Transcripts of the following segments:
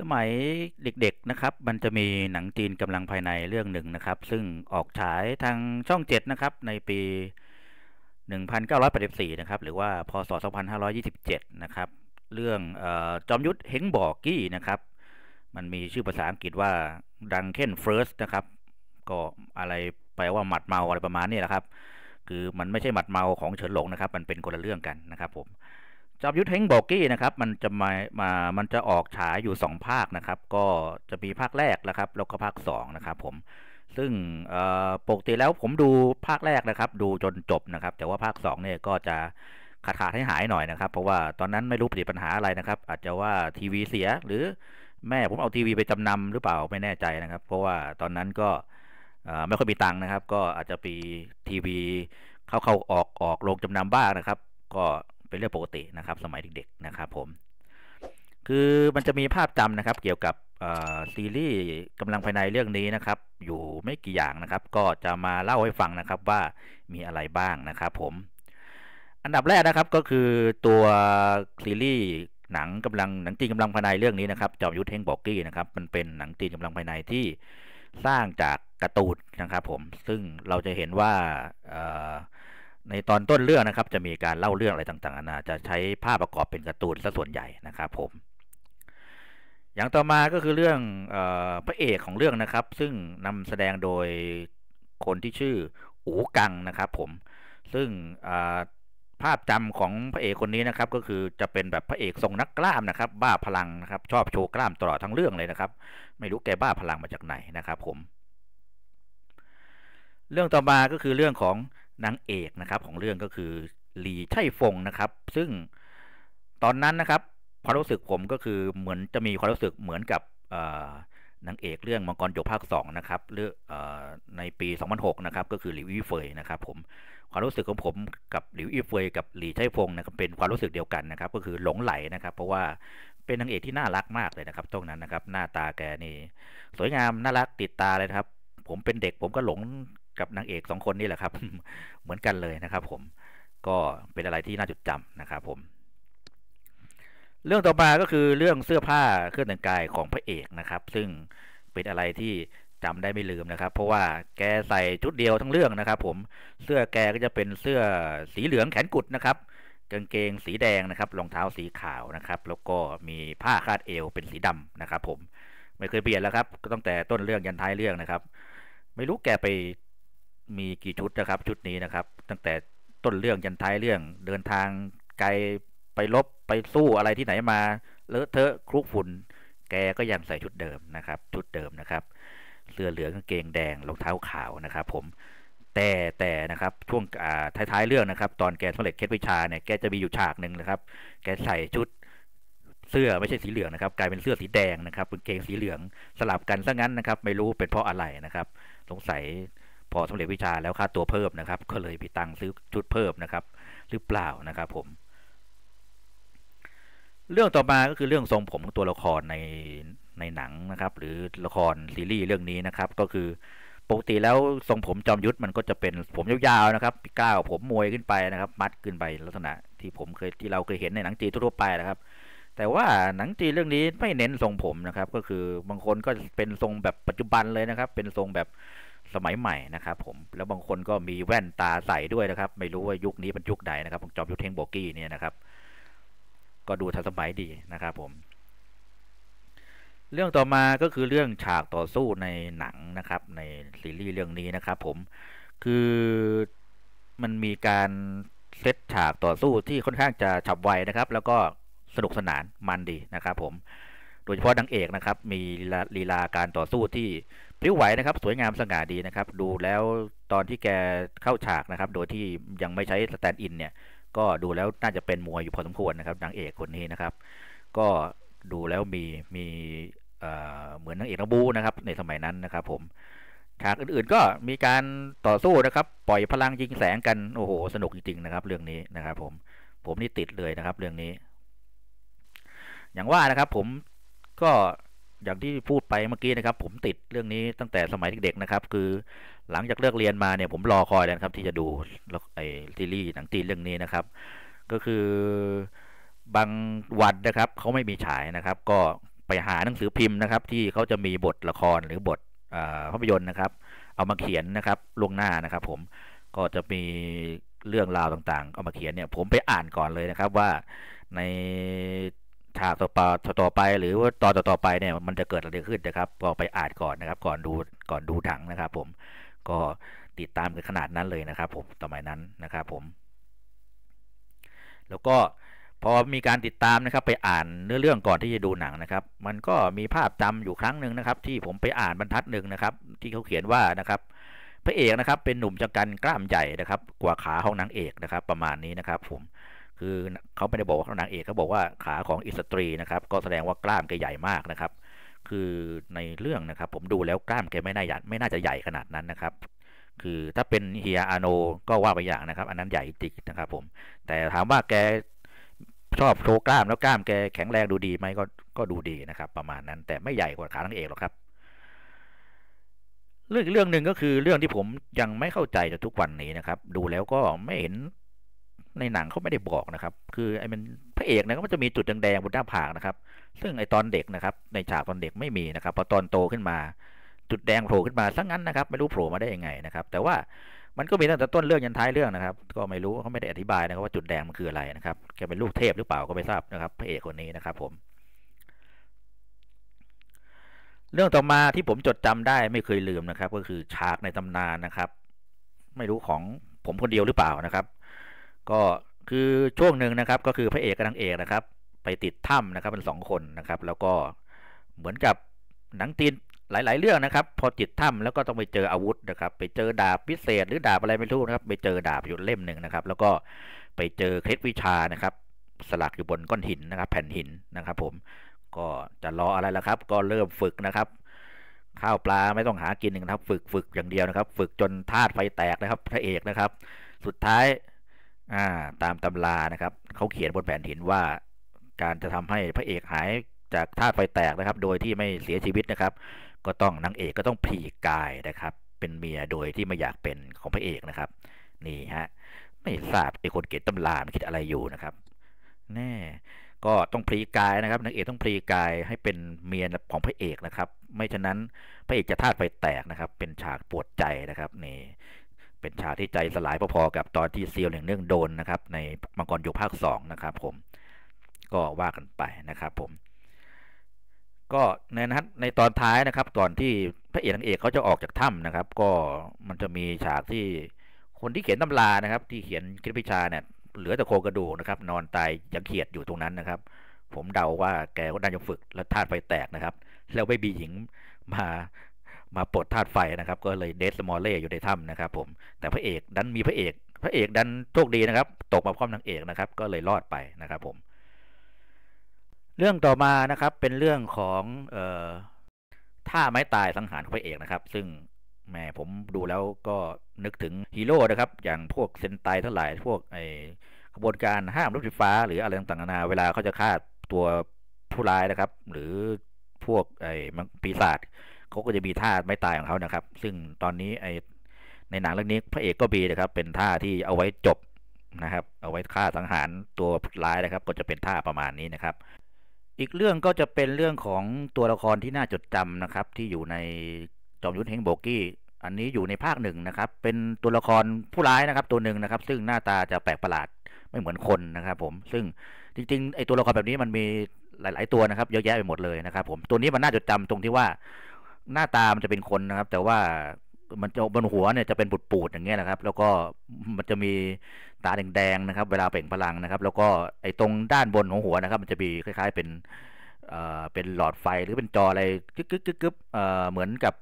สมัยเด็กๆนะครับ มันจะมีหนังจีนกำลังภายในเรื่องหนึ่งนะครับ ซึ่งออกฉายทางช่องเจ็ดนะครับ ในปี 1984 นะครับ หรือว่าพศ 2527 นะครับ เรื่องออจอมยุทธเฮงบอกกี้นะครับ มันมีชื่อภาษาอังกฤษว่าดังเคนเฟิร์สนะครับ ก็อะไรแปลว่าหมัดเมาอะไรประมาณนี้แหละครับ คือมันไม่ใช่หมัดเมาของเฉินหลงนะครับ มันเป็นคนละเรื่องกันนะครับ ผมจอบยุทธเฮงบอกกี้นะครับมันจะมามามันจะออกฉายอยู่ 2 ภาคนะครับ ก็จะมีภาคแรกนะครับ แล้วก็ภาค2นะครับผมซึ่งปกติแล้วผมดูภาคแรกนะครับ ดูจนจบนะครับแต่ว่าภาค2เนี่ยก็จะขาดขาดให้หายหน่อยนะครับ เพราะว่าตอนนั้นไม่รู้ปิดปัญหาอะไรนะครับ อาจจะว่าทีวีเสียหรือแม่ผมเอาทีวีไปจำนำหรือเปล่าไม่แน่ใจนะครับ เพราะว่าตอนนั้นก็ไม่ค่อยมีตังค์นะครับ ก็อาจจะปีทีวี เข้าๆออกออกโรงจำนำบ้างนะครับ ก็ป็นเรื่องปกตินะครับสมัยเด็กๆนะครับ ผม คือมันจะมีภาพจำนะครับ เกี่ยวกับซีรีส์กำลังภายในเรื่องนี้นะครับ อยู่ไม่กี่อย่างนะครับ ก็จะมาเล่าให้ฟังนะครับว่ามีอะไรบ้างนะครับ ผมอันดับแรกนะครับก็คือตัวซีรีส์หนังกำลังหนังจีนกำลังภายในเรื่องนี้นะครับจอมยุทธเฮงบอกกี้นะครับมันเป็นหนังจีนกำลังภายในที่สร้างจากการ์ตูนนะครับ ผมซึ่งเราจะเห็นว่าในตอนต้นเรื่องนะครับจะมีการเล่าเรื่องอะไรต่างๆนะนจะใช้ภาพประกอบเป็นการ์ตูนซะส่วนใหญ่นะครับผมอย่างต่อมาก็คือเรื่องออพระเอกของเรื่องนะครับ ซึ่งนำแสดงโดยคนที่ชื่ออูกังนะครับ ผมซึ่งภาพจำของพระเอกคนนี้นะครับ ก็คือจะเป็นแบบพระเอกทรงนักกล้ามนะครับ บ้าพลังนะครับชอบโชว์กล้ามตลอดทั้งเรื่องเลยนะครับ ไม่รู้แกบ้าพลังมาจากไหนนะครับผมเรื่องต่อมาก็คือเรื่องของนางเอกนะครับของเรื่องก็คือหลีไช่ฟงนะครับซึ่งตอนนั้นนะครับความรู้สึกผมก็คือเหมือนจะมีความรู้สึกเหมือนกับนางเอกเรื่องมังกรจบภาค2นะครับเรื่องในปี2006นะครับก็คือหลิวอี้เฟยนะครับผมความรู้สึกของผมกับหลิวอี้เฟยกับหลีไช่ฟงนะครับเป็นความรู้สึกเดียวกันนะครับก็คือหลงไหลนะครับ เพราะว่าเป็นนางเอกที่น่ารักมากเลยนะครับตรงนั้นนะครับหน้าตาแกนี่สวยงามน่ารักติดตาเลยครับผมเป็นเด็กผมก็หลงกับนางเอกสองคนนี่แหละครับเหมือนกันเลยนะครับผมก็เป็นอะไรที่น่าจดจำนะครับ ผม เรื่องต่อมาก็คือเรื่องเสื้อผ้าเครื่องแต่งกายของพระเอกนะครับ ซึ่งเป็นอะไรที่จำได้ไม่ลืมนะครับ เพราะว่าแกใส่ชุดเดียวทั้งเรื่องนะครับ ผมเสื้อแกก็จะเป็นเสื้อสีเหลืองแขนกุดนะครับกางเกงสีแดงนะครับรองเท้าสีขาวนะครับ แล้วก็มีผ้าคาดเอวเป็นสีดำนะครับ ผมไม่เคยเปลี่ยนแล้วครับ ก็ตั้งแต่ต้นเรื่องยันท้ายเรื่องนะครับ ไม่รู้แกไปมีกี่ชุดนะครับชุดนี้นะครับ ตั้งแต่ต้นเรื่องยันท้ายเรื่องเดินทางไกลไปลบไปสู้อะไรที่ไหนมาเลอะเทอะคลุกฝุ่นแกก็ยังใส่ชุดเดิมนะครับ ชุดเดิมนะครับ เสื้อเหลืองกางเกงแดงรองเท้าขาวนะครับ ผมแต่แต่นะครับช่วงท้ายๆ เรื่องนะครับ ตอนแกสำเร็จเคล็ดวิชาเนี่ยแกจะมีอยู่ฉากหนึ่งนะครับ แกใส่ชุดเสื้อไม่ใช่สีเหลืองนะครับ กลายเป็นเสื้อสีแดงนะครับกางเกงสีเหลืองสลับกันซะงั้นนะครับ ไม่รู้เป็นเพราะอะไรนะครับ สงสัยพอสำเร็จวิชาแล้วค่าตัวเพิ่มนะครับ ก็เลยไปตังซื้อชุดเพิ่มนะครับ หรือเปล่านะครับ ผม เรื่องต่อมาก็คือเรื่องทรงผมของตัวละครในในหนังนะครับ หรือละครซีรีส์เรื่องนี้นะครับ ก็คือปกติแล้วทรงผมจอมยุทธมันก็จะเป็นผมยาวๆนะครับก้าวผมมวยขึ้นไปนะครับ มัดขึ้นไปลักษณะที่ผมเคยที่เราเคยเห็นในหนังจีนทั่วไปนะครับ แต่ว่าหนังจีนเรื่องนี้ไม่เน้นทรงผมนะครับ ก็คือบางคนก็เป็นทรงแบบปัจจุบันเลยนะครับ เป็นทรงแบบสมัยใหม่นะครับ ผมแล้วบางคนก็มีแว่นตาใส่ด้วยนะครับ ไม่รู้ว่ายุคนี้เป็นยุคใดนะครับจอมยุทธเทงโบกี้เนี่ยนะครับ ก็ดูทันสมัยดีนะครับ ผม เรื่องต่อมาก็คือเรื่องฉากต่อสู้ในหนังนะครับ ในซีรีส์เรื่องนี้นะครับ ผมคือมันมีการเซตฉากต่อสู้ที่ค่อนข้างจะฉับไวนะครับ แล้วก็สนุกสนานมันดีนะครับ ผมโดยเฉพาะนางเอกนะครับมีลีลาการต่อสู้ที่พลิ้วไหวนะครับ สวยงามสง่าดีนะครับ ดูแล้วตอนที่แกเข้าฉากนะครับ โดยที่ยังไม่ใช้สแตนด์อินเนี่ย ก็ดูแล้วน่าจะเป็นมวยอยู่พอสมควรนะครับนางเอกคนนี้นะครับ ก็ดูแล้วมีมีเหมือนนางเอกนบูนะครับในสมัยนั้นนะครับ ผมฉากอื่นๆก็มีการต่อสู้นะครับ ปล่อยพลังยิงแสงกัน โอ้โหสนุกจริงๆนะครับ เรื่องนี้นะครับ ผมผมนี่ติดเลยนะครับ เรื่องนี้ อย่างว่านะครับ ผมก็อย่างที่พูดไปเมื่อกี้นะครับ ผมติดเรื่องนี้ตั้งแต่สมัยเด็กๆนะครับคือหลังจากเลิกเรียนมาเนี่ย ผมรอคอยแล้วครับ ที่จะดูไอ้ซีรีส์หนังจีนเรื่องนี้นะครับก็คือบางวันนะครับเขาไม่มีฉายนะครับ ก็ไปหาหนังสือพิมพ์นะครับ ที่เขาจะมีบทละครหรือบทภาพยนตร์นะครับ เอามาเขียนนะครับล่วงหน้านะครับ ผมก็จะมีเรื่องราวต่างๆ เอามาเขียนเนี่ย ผมไปอ่านก่อนเลยนะครับว่าในฉากต่อไปต่อไปหรือว่าตอนต่อไปเนี่ยมันจะเกิดอะไรขึ้นนะครับก็ไปอ่านก่อนนะครับก่อนดูก่อนดูถังนะครับ ผมก็ติดตามกันขนาดนั้นเลยนะครับผมต่อไปนั้นนะครับผม แล้วก็พอมีการติดตามนะครับ ไปอ่านเนื้อเรื่องก่อนที่จะดูหนังนะครับ มันก็มีภาพจำอยู่ครั้งหนึ่งนะครับ ที่ผมไปอ่านบรรทัดหนึ่งนะครับ ที่เขาเขียนว่านะครับ พระเอกนะครับเป็นหนุ่มจังกันกล้ามใหญ่นะครับกว่าขาของนางเอกนะครับ ประมาณนี้นะครับ ผมคือเขาไม่ได้บอกว่านางเอกเขาบอกว่าขาของอิสตรีนะครับ ก็แสดงว่ากล้ามแกใหญ่มากนะครับ คือในเรื่องนะครับ ผมดูแล้วกล้ามแกไม่น่าใหญ่ ไม่น่าจะใหญ่ขนาดนั้นนะครับ คือถ้าเป็นเฮียอาโนก็ว่าไปอย่างนะครับ อันนั้นใหญ่ติงนะครับผม แต่ถามว่าแกชอบโชว์กล้าม แล้วกล้าม แกแข็งแรงดูดีไหมก็ก็ดูดีนะครับประมาณนั้น แต่ไม่ใหญ่กว่าขานางเอกหรอกครับ เรื่องเรื่องหนึ่งก็คือเรื่องที่ผมยังไม่เข้าใจจนทุกวันนี้นะครับ ดูแล้วก็ไม่เห็นในหนังเขาไม่ได้บอกนะครับ คือไอ้มันพระเอกนะก็จะมีจุดแดงๆบนหน้าผากนะครับ ซึ่งไอ้ตอนเด็กนะครับในฉากตอนเด็กไม่มีนะครับพอตอนโตขึ้นมา จุดแดงโผล่ขึ้นมาซะงั้นนะครับไม่รู้โผล่มาได้ยังไงนะครับ แต่ว่ามันก็มีตั้งแต่ต้นเรื่องยันท้ายเรื่องนะครับ ก็ไม่รู้เขาไม่ได้อธิบายนะครับว่าจุดแดงมันคืออะไรนะครับ แกเป็นลูกเทพหรือเปล่าก็ไม่ทราบนะครับพระเอกคนนี้นะครับผม เรื่องต่อมาที่ผมจดจำได้ไม่เคยลืมนะครับ ก็คือฉากในตำนานนะครับ ไม่รู้ของผมคนเดียวหรือเปล่านะครับก็คือช่วงหนึ่งนะครับก็คือพระเอกกับนางเอกนะครับ ไปติดถ้ำนะครับเป็นสองคนนะครับแล้วก็เหมือนกับหนังตีนหลายๆ เรื่องนะครับ พอติดถ้ำแล้วก็ต้องไปเจออาวุธนะครับ ไปเจอดาบพิเศษหรือดาบอะไรไม่รู้นะครับ ไปเจอดาบอยู่เล่มหนึ่งนะครับ แล้วก็ไปเจอเคล็ดวิชานะครับ สลักอยู่บนก้อนหินนะครับ แผ่นหินนะครับ ผมก็จะรออะไรล่ะครับ ก็เริ่มฝึกนะครับ ข้าวปลาไม่ต้องหากินนะครับ ฝึกฝึกอย่างเดียวนะครับ ฝึกจนธาตุไฟแตกนะครับ พระเอกนะครับ สุดท้ายอ่าตามตำรานะครับ เขาเขียนบนแผ่นหินว่า การจะทำให้พระเอกหายจากธาตุไฟแตกนะครับ โดยที่ไม่เสียชีวิตนะครับ ก็ต้องนางเอกก็ต้องผีกายนะครับ เป็นเมียโดยที่ไม่อยากเป็นของพระเอกนะครับ นี่ฮะ ไม่ทราบไอ้คนเกตตำรามันคิดอะไรอยู่นะครับ แน่ ก็ต้องพลีกายนะครับนางเอกต้องพลีกายให้เป็นเมียของพระเอกนะครับ ไม่ฉะนั้นพระเอกจะธาตุไฟแตกนะครับ เป็นฉากปวดใจนะครับนี่เป็นฉากที่ใจสลายพอๆกับตอนที่เซียเหนึ่งเนื่องโดนนะครับ ในมังกรยุคภาคสองนะครับผมก็ว่ากันไปนะครับ ผม ก็ในนันในตอนท้ายนะครับก่อนที่พระเอกนางเอกเขาจะออกจากถ้านะครับ ก็มันจะมีฉากที่คนที่เขียนตำรานะครับ ที่เขียนคิดพิชาเนี่ยเหลือแต่โครงกระดูกนะครับ นอนตายยังเขียดอยู่ตรงนั้นนะครับ ผมเดาว่าแกก็น่าจะฝึกและธาตุไฟแตกนะครับ แล้วไปบีหญิงมามาปลดธาตุไฟนะครับ ก็เลยเดสมอลเล่อยู่ในถ้ำนะครับ ผมแต่พระเอก ดันมีพระเอก พระเอกดันโชคดีนะครับ ตกมาพร้อมนางเอกนะครับ ก็เลยรอดไปนะครับ ผม เรื่องต่อมานะครับ เป็นเรื่องของเอ่อท่าไม้ตายสังหารพระเอกนะครับ ซึ่งแม่ผมดูแล้วก็นึกถึงฮีโร่นะครับ อย่างพวกเซนไตท่าไหร่พวกไอขบวนการห้ามรถไฟฟ้า หรืออะไรต่างๆนานาเวลาเขาจะฆ่าตัวผู้ร้ายนะครับ หรือพวกไอ้ปีศาจเขาก็จะมีท่าไม่ตายของเขานะครับ ซึ่งตอนนี้ไอในหนังเรื่องนี้พระเอกก็มีนะครับ เป็นท่าที่เอาไว้จบนะครับ เอาไว้ฆ่าสังหารตัวร้ายนะครับ ก็จะเป็นท่าประมาณนี้นะครับ อีกเรื่องก็จะเป็นเรื่องของตัวละครที่น่าจดจำนะครับ ที่อยู่ในจอมยุทธเฮงโบกี้ อันนี้อยู่ในภาคหนึ่งนะครับ เป็นตัวละครผู้ร้ายนะครับตัวหนึ่งนะครับ ซึ่งหน้าตาจะแปลกประหลาดไม่เหมือนคนนะครับผม ซึ่งจริงๆไอ้ตัวละครแบบนี้มันมีหลาย ๆตัวนะครับเยอะแยะไปหมดเลยนะครับผม ตัวนี้มันน่าจดจำตรงที่ว่าหน้าตามันจะเป็นคนนะครับ แต่ว่ามันจะบนหัวเนี่ยจะเป็นปูดๆอย่างเงี้ยนะครับ แล้วก็มันจะมีตาแดงๆนะครับ เวลาเปล่งพลังนะครับ แล้วก็ไอ้ตรงด้านบนของหัวนะครับ มันจะมีคล้ายๆเป็นเอ่อเป็นหลอดไฟหรือเป็นจออะไรกึ๊บกึ๊บกึ๊บเอ่อเหมือนกับ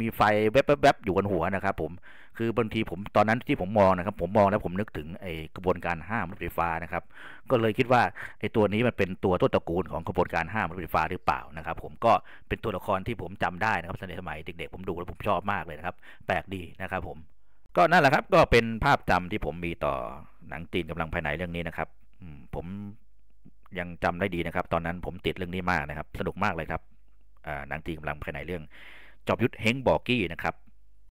มีไฟแวบๆอยู่บนหัวนะครับ ผม คือบางทีผมตอนนั้นที่ผมมองนะครับ ผมมองแล้วผมนึกถึงไอ้กระบวนการห้ามรถไฟฟ้านะครับ ก็เลยคิดว่าไอ้ตัวนี้มันเป็นตัวต้นตระกูลของกระบวนการห้ามรถไฟฟ้าหรือเปล่านะครับผม ก็เป็นตัวละครที่ผมจำได้นะครับในสมัยเด็กๆผมดูแล้วผมชอบมากเลยนะครับ แปลกดีนะครับ ผม ก็นั่นแหละครับก็เป็นภาพจำที่ผมมีต่อหนังจีนกำลังภายในเรื่องนี้นะครับ ผมยังจำได้ดีนะครับ ตอนนั้นผมติดเรื่องนี้มากนะครับสนุกมากเลยครับหนังจีนกำลังภายในเรื่องอบยุทธเฮงบอกกี้นะครับ